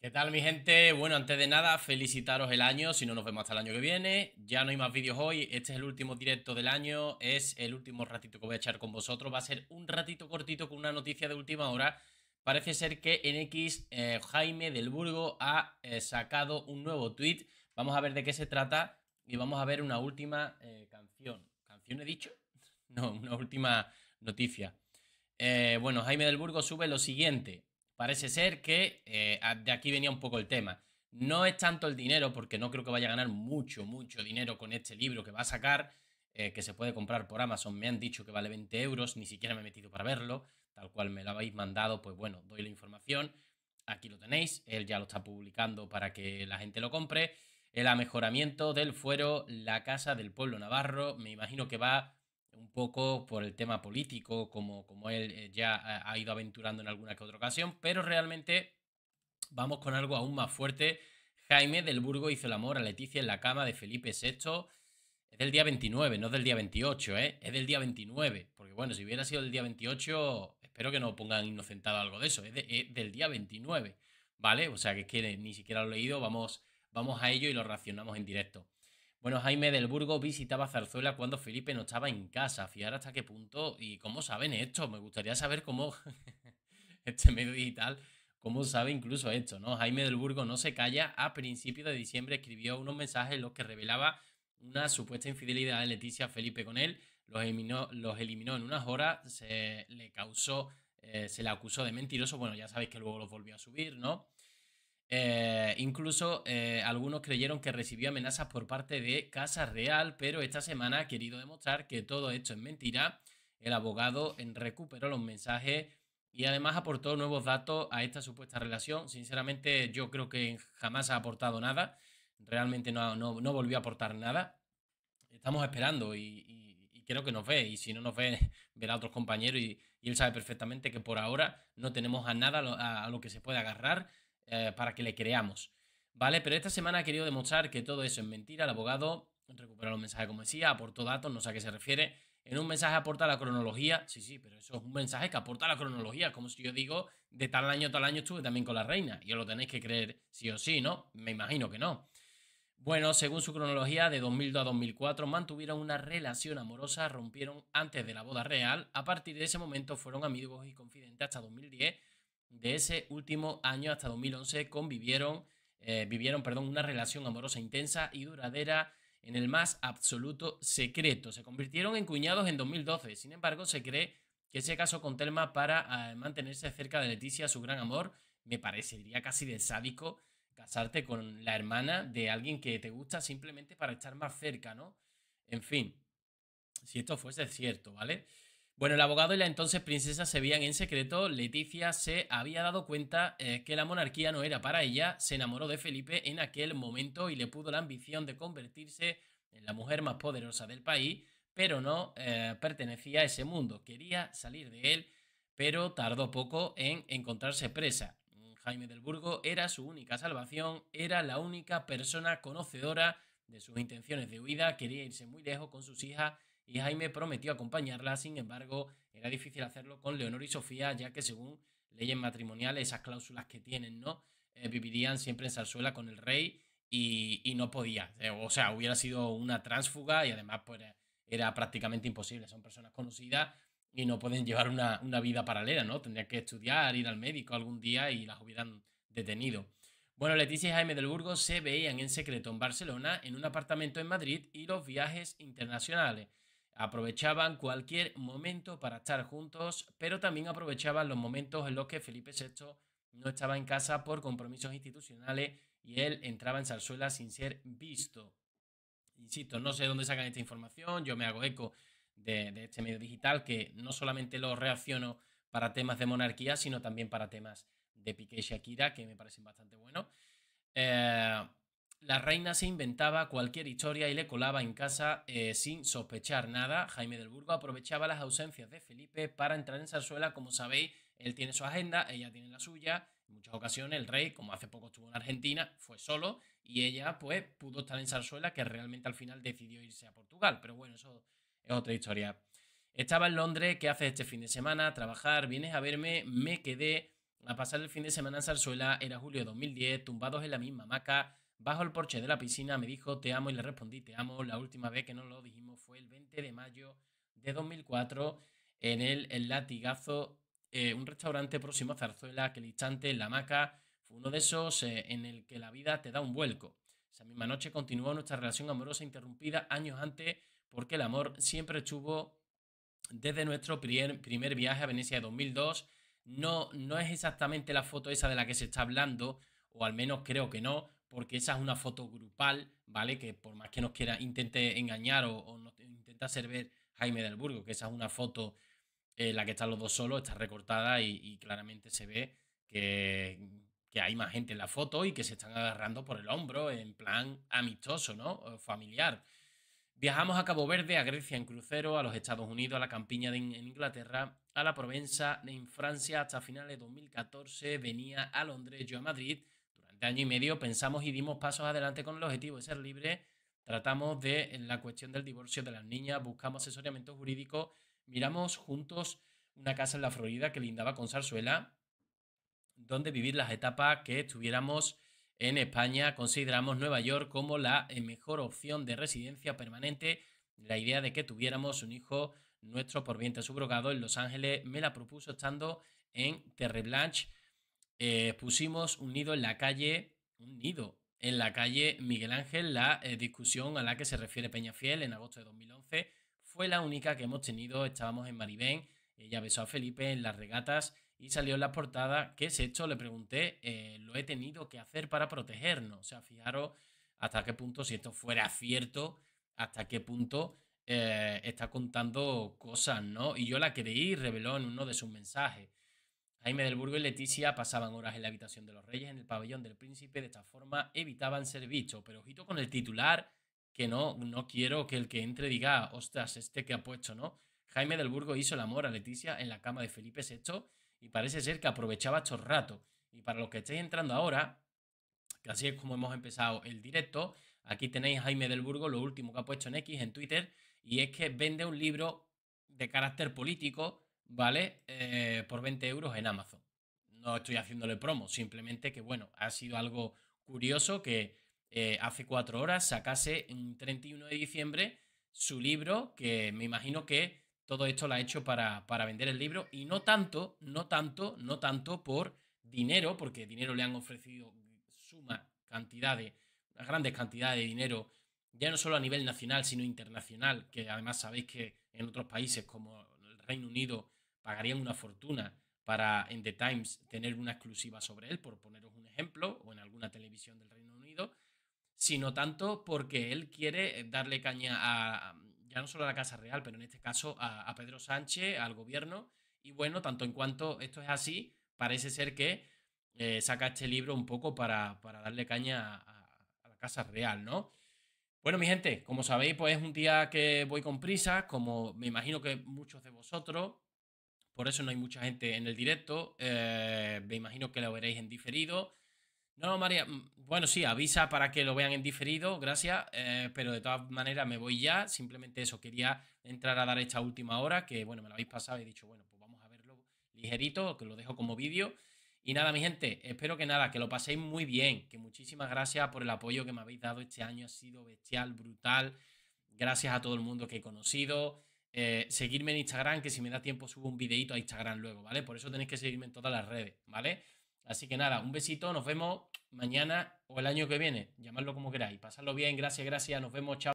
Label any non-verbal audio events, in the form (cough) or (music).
¿Qué tal mi gente? Bueno, antes de nada, felicitaros el año, si no nos vemos hasta el año que viene. Ya no hay más vídeos hoy, este es el último directo del año, es el último ratito que voy a echar con vosotros. Va a ser un ratito cortito con una noticia de última hora. Parece ser que en X eh, Jaime del Burgo ha eh, sacado un nuevo tweet. Vamos a ver de qué se trata y vamos a ver una última eh, canción. ¿Canción he dicho? (laughs) No, una última noticia. bueno, Jaime del Burgo sube lo siguiente parece ser que eh, de aquí venía un poco el tema. No es tanto el dinero, porque no creo que vaya a ganar mucho, mucho dinero con este libro que va a sacar, eh, que se puede comprar por Amazon. Me han dicho que vale 20 euros, ni siquiera me he metido para verlo, tal cual me lo habéis mandado, pues bueno, doy la información. Aquí lo tenéis, él ya lo está publicando para que la gente lo compre. El amejoramiento del fuero, la casa del pueblo navarro, me imagino que va un poco por el tema político, como, como él eh, ya ha ido aventurando en alguna que otra ocasión, pero realmente vamos con algo aún más fuerte. Jaime del Burgo hizo el amor a Leticia en la cama de Felipe VI. Es del día 29, no es del día 28, ¿eh? Es del día 29. Porque bueno, si hubiera sido del día 28, espero que no pongan inocentado algo de eso. Es, del día 29, ¿vale? O sea, que es que ni siquiera lo he leído. Vamos, vamos a ello y lo racionamos en directo. Bueno, Jaime del Burgo visitaba Zarzuela cuando Felipe no estaba en casa. Fiar hasta qué punto y cómo saben esto. Me gustaría saber cómo (laughs) este medio digital, cómo sabe incluso esto, ¿no? Jaime del Burgo no se calla. A principios de diciembre escribió unos mensajes en los que revelaba una supuesta infidelidad de Leticia Felipe con él. Los eliminó, los eliminó en unas horas. Se le causó, eh, se le acusó de mentiroso. Bueno, ya sabéis que luego los volvió a subir, ¿no? Eh, incluso eh, algunos creyeron que recibió amenazas por parte de Casa Real, pero esta semana ha querido demostrar que todo esto es mentira. El abogado recuperó los mensajes y además aportó nuevos datos a esta supuesta relación. Sinceramente, yo creo que jamás ha aportado nada. Realmente no, volvió a aportar nada. Estamos esperando y, creo que nos ve. Y si no nos ve, (laughs) verá a otros compañeros y, y él sabe perfectamente que por ahora no tenemos a nada a lo que se puede agarrar eh, para que le creamos. ¿Vale? Pero esta semana ha querido demostrar que todo eso es mentira. El abogado recuperó los mensajes como decía, aportó datos, no sé a qué se refiere. En un mensaje aporta la cronología. Sí, sí, pero eso es un mensaje que aporta la cronología. Como si yo digo, de tal año tal año estuve también con la reina. Y os lo tenéis que creer sí o sí, ¿no? Me imagino que no. Bueno, según su cronología, de 2002 a 2004 mantuvieron una relación amorosa, rompieron antes de la boda real, a partir de ese momento fueron amigos y confidentes hasta 2010, de ese último año hasta 2011 convivieron, eh, vivieron perdón, una relación amorosa intensa y duradera en el más absoluto secreto. Se convirtieron en cuñados en 2012, sin embargo se cree que se casó con Telma para eh, mantenerse cerca de Leticia, su gran amor. Me parecería casi de sádico, casarte con la hermana de alguien que te gusta simplemente para estar más cerca, ¿no? En fin, si esto fuese cierto, ¿vale? Bueno, el abogado y la entonces princesa se veían en secreto. Leticia se había dado cuenta eh, que la monarquía no era para ella. Se enamoró de Felipe en aquel momento y le pudo la ambición de convertirse en la mujer más poderosa del país, pero no eh, pertenecía a ese mundo. Quería salir de él, pero tardó poco en encontrarse presa. Jaime del Burgo era su única salvación, era la única persona conocedora de sus intenciones de huida, quería irse muy lejos con sus hijas y Jaime prometió acompañarla, sin embargo, era difícil hacerlo con Leonor y Sofía, ya que según leyes matrimoniales, esas cláusulas que tienen, ¿no? Eh, vivirían siempre en zarzuela con el rey y, no podía. Eh, o sea, hubiera sido una tránsfuga y además pues, era prácticamente imposible. Son personas conocidas y no pueden llevar una, una, vida paralela, ¿no? Tendrían que estudiar, ir al médico algún día y las hubieran detenido. Bueno, Leticia y Jaime del Burgo se veían en secreto en Barcelona, en un apartamento en Madrid y los viajes internacionales. Aprovechaban cualquier momento para estar juntos, pero también aprovechaban los momentos en los que Felipe VI no estaba en casa por compromisos institucionales y él entraba en zarzuela sin ser visto. Insisto, no sé dónde sacan esta información, yo me hago eco de, este medio digital que no solamente lo reacciono para temas de monarquía, sino también para temas de Piqué y Shakira, que me parecen bastante buenos. Eh, la reina se inventaba cualquier historia y le colaba en casa eh, sin sospechar nada. Jaime del Burgo aprovechaba las ausencias de Felipe para entrar en zarzuela. Como sabéis, él tiene su agenda, ella tiene la suya. En muchas ocasiones el rey, como hace poco estuvo en Argentina, fue solo y ella pues pudo estar en zarzuela que realmente al final decidió irse a Portugal. Pero bueno, eso es otra historia. Estaba en Londres, ¿qué haces este fin de semana? Trabajar, vienes a verme, me quedé a pasar el fin de semana en zarzuela. Era julio de 2010, tumbados en la misma hamaca Bajo el porche de la piscina me dijo te amo y le respondí te amo. La última vez que no lo dijimos fue el 20 de mayo de 2004 en el, el Latigazo, eh, un restaurante próximo a Zarzuela, que instante en la maca fue uno de esos eh, en el que la vida te da un vuelco. Esa misma noche continuó nuestra relación amorosa interrumpida años antes porque el amor siempre estuvo desde nuestro primer, viaje a Venecia de 2002. No, no es exactamente la foto esa de la que se está hablando, o al menos creo que no, porque esa es una foto grupal, ¿vale? Que por más que nos quiera, intente engañar o, o intenta hacer ver Jaime del Burgo, que esa es una foto en eh, la que están los dos solos, está recortada y, claramente se ve que, hay más gente en la foto y que se están agarrando por el hombro en plan amistoso, ¿no? familiar. Viajamos a Cabo Verde, a Grecia en crucero, a los Estados Unidos, a la campiña en Inglaterra, a la Provenza en Francia hasta finales de 2014, venía a Londres, yo a Madrid, de año y medio pensamos y dimos pasos adelante con el objetivo de ser libre. Tratamos de la cuestión del divorcio de las niñas, buscamos asesoramiento jurídico, miramos juntos una casa en la Florida que lindaba con Zarzuela, donde vivir las etapas que estuviéramos en España. Consideramos Nueva York como la eh, mejor opción de residencia permanente. La idea de que tuviéramos un hijo nuestro por vientre subrogado en Los Ángeles me la propuso estando en Terre Blanche eh, pusimos un nido en la calle, un nido en la calle Miguel Ángel, la eh, discusión a la que se refiere Peñafiel en agosto de 2011 fue la única que hemos tenido, estábamos en Maribén, ella besó a Felipe en las regatas y salió en la portada, ¿qué es esto? Le pregunté, eh, lo he tenido que hacer para protegernos, o sea, fijaros hasta qué punto, si esto fuera cierto, hasta qué punto está contando cosas, ¿no? Y yo la creí, reveló en uno de sus mensajes. Jaime del Burgo y Leticia pasaban horas en la habitación de los reyes, en el pabellón del príncipe, de esta forma evitaban ser vistos. Pero ojito con el titular, que no, no quiero que el que entre diga, ostras, este que ha puesto, ¿no? Jaime del Burgo hizo el amor a Leticia en la cama de Felipe VI y parece ser que aprovechaba estos ratos. Y para los que estéis entrando ahora, que así es como hemos empezado el directo, aquí tenéis Jaime del Burgo, lo último que ha puesto en X, en Twitter, y es que vende un libro de carácter político ¿vale? Eh, por 20 euros en Amazon. No estoy haciéndole promo, simplemente que, bueno, ha sido algo curioso que eh, hace cuatro horas sacase en 31 de diciembre su libro, que me imagino que todo esto lo ha hecho para, vender el libro y no tanto, no tanto, no tanto por dinero, porque dinero le han ofrecido suma, cantidades, grandes cantidades de dinero, ya no solo a nivel nacional, sino internacional, que además sabéis que en otros países como el Reino Unido pagarían una fortuna para en The Times tener una exclusiva sobre él, por poneros un ejemplo, o en alguna televisión del Reino Unido, sino tanto porque él quiere eh, darle caña a, ya no solo a la Casa Real, pero en este caso a, Pedro Sánchez, al gobierno, y bueno, tanto en cuanto esto es así, parece ser que eh, saca este libro un poco para, darle caña a, a, la Casa Real, ¿no? Bueno, mi gente, como sabéis, pues es un día que voy con prisa, como me imagino que muchos de vosotros, por eso no hay mucha gente en el directo. Eh, me imagino que lo veréis en diferido. No, María, mm, bueno, sí, avisa para que lo vean en diferido, gracias, eh, pero de todas maneras me voy ya, simplemente eso, quería entrar a dar esta última hora, que bueno, me lo habéis pasado y he dicho, bueno, pues vamos a verlo ligerito, que lo dejo como vídeo. Y nada, mi gente, espero que nada, que lo paséis muy bien, que muchísimas gracias por el apoyo que me habéis dado este año, ha sido bestial, brutal, gracias a todo el mundo que he conocido, eh, seguirme en Instagram, que si me da tiempo subo un videito a Instagram luego, ¿vale? Por eso tenéis que seguirme en todas las redes, ¿vale? Así que nada, un besito, nos vemos mañana o el año que viene, llamadlo como queráis. Pasadlo bien, gracias, gracias, nos vemos, chao.